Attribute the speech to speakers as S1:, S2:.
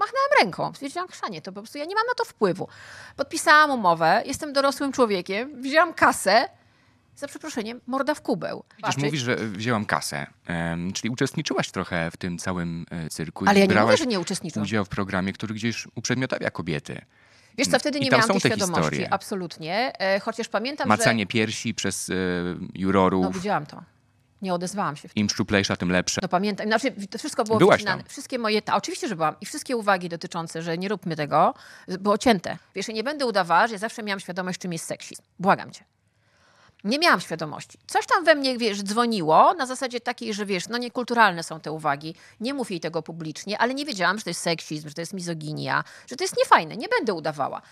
S1: machnęłam ręką. Stwierdziłam, krzanie. to po prostu ja nie mam na to wpływu. Podpisałam umowę, jestem dorosłym człowiekiem, wzięłam kasę, za przeproszeniem, morda w kubeł. Już mówisz,
S2: że wzięłam kasę, um, czyli uczestniczyłaś trochę w tym całym e, cyrku. Ale ja nie mówię, że nie uczestniczyłam. udział w programie, który gdzieś uprzedmiotawia kobiety. Wiesz co, wtedy nie miałam tej te świadomości, historie.
S1: absolutnie. E, chociaż pamiętam, Macanie
S2: że... piersi przez e, jurorów. No,
S1: widziałam to. Nie odezwałam się.
S2: Im szczuplejsza, tym lepsze. No
S1: pamiętam, znaczy, to wszystko było Byłaś wycinane. Tam. Wszystkie moje, ta, oczywiście, że byłam. I wszystkie uwagi dotyczące, że nie róbmy tego, było cięte. Wiesz, nie będę udawała, że ja zawsze miałam świadomość, czym jest seksizm. Błagam cię. Nie miałam świadomości. Coś tam we mnie, wiesz, dzwoniło na zasadzie takiej, że wiesz, no niekulturalne są te uwagi, nie mów jej tego publicznie, ale nie wiedziałam, że to jest seksizm, że to jest mizoginia, że to jest niefajne, nie będę udawała.